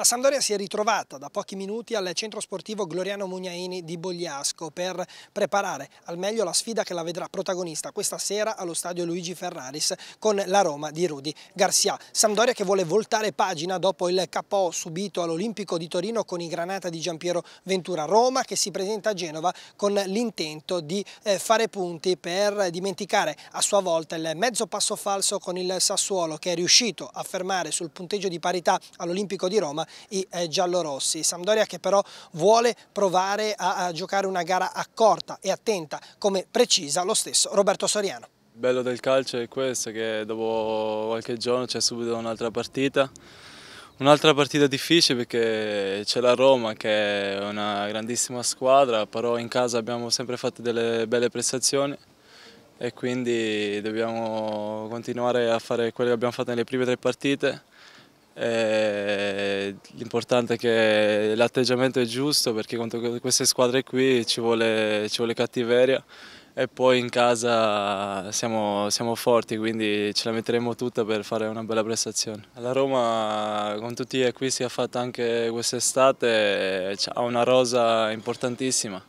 La Sampdoria si è ritrovata da pochi minuti al centro sportivo Gloriano Mugnaini di Bogliasco per preparare al meglio la sfida che la vedrà protagonista questa sera allo stadio Luigi Ferraris con la Roma di Rudi Garcia. Sampdoria che vuole voltare pagina dopo il KO subito all'Olimpico di Torino con i Granata di Giampiero Ventura. Roma che si presenta a Genova con l'intento di eh, fare punti per dimenticare a sua volta il mezzo passo falso con il Sassuolo che è riuscito a fermare sul punteggio di parità all'Olimpico di Roma i eh, giallorossi. Sampdoria che però vuole provare a, a giocare una gara accorta e attenta, come precisa lo stesso Roberto Soriano. Il bello del calcio è questo, che dopo qualche giorno c'è subito un'altra partita. Un'altra partita difficile perché c'è la Roma che è una grandissima squadra, però in casa abbiamo sempre fatto delle belle prestazioni e quindi dobbiamo continuare a fare quello che abbiamo fatto nelle prime tre partite eh, l'importante è che l'atteggiamento è giusto perché contro queste squadre qui ci vuole, ci vuole cattiveria e poi in casa siamo, siamo, forti quindi ce la metteremo tutta per fare una bella prestazione. La Roma con tutti gli acquisti che ha fatto anche quest'estate ha una rosa importantissima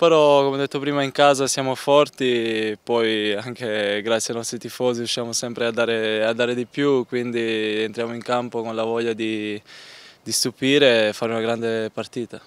però come ho detto prima in casa siamo forti, poi anche grazie ai nostri tifosi riusciamo sempre a dare, a dare di più, quindi entriamo in campo con la voglia di, di stupire e fare una grande partita.